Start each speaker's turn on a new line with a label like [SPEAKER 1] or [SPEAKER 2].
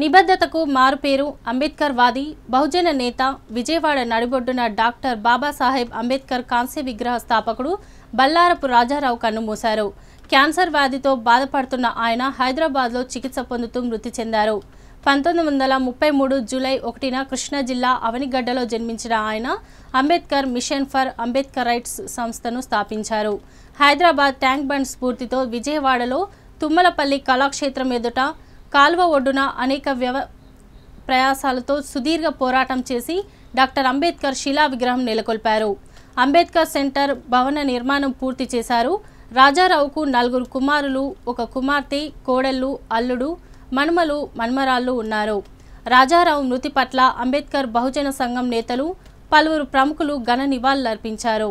[SPEAKER 1] నిబద్ధతకు మారుపేరు అంబేద్కర్ వాది బహుజన నేత విజయవాడ నడిబొడ్డున డాక్టర్ బాబాసాహెబ్ అంబేద్కర్ కాంస్య విగ్రహ స్థాపకుడు బల్లారపు రాజారావు కన్నుమూశారు క్యాన్సర్ వ్యాధితో బాధపడుతున్న ఆయన హైదరాబాద్లో చికిత్స పొందుతూ మృతి చెందారు పంతొమ్మిది వందల ముప్పై మూడు జూలై ఒకటిన కృష్ణా జిల్లా అవనిగడ్డలో జన్మించిన ఆయన Ambedkar mission for Ambedkar rights సంస్థను స్థాపించారు హైదరాబాద్ ట్యాంక్ బండ్ స్ఫూర్తితో విజయవాడలో తుమ్మలపల్లి కళాక్షేత్రం ఎదుట కాల్వ ఒడ్డున అనేక వ్యవ ప్రయాసాలతో సుదీర్ఘ పోరాటం చేసి డాక్టర్ అంబేద్కర్ శిలా విగ్రహం నెలకొల్పారు అంబేద్కర్ సెంటర్ భవన నిర్మాణం పూర్తి చేశారు రాజారావుకు నలుగురు కుమారులు ఒక కుమార్తె కోడళ్ళు అల్లుడు మనుమలు మన్మరాళ్ళు ఉన్నారు రాజారావు మృతి పట్ల అంబేద్కర్ బహుజన సంఘం నేతలు పలువురు ప్రముఖులు ఘన నివాళులర్పించారు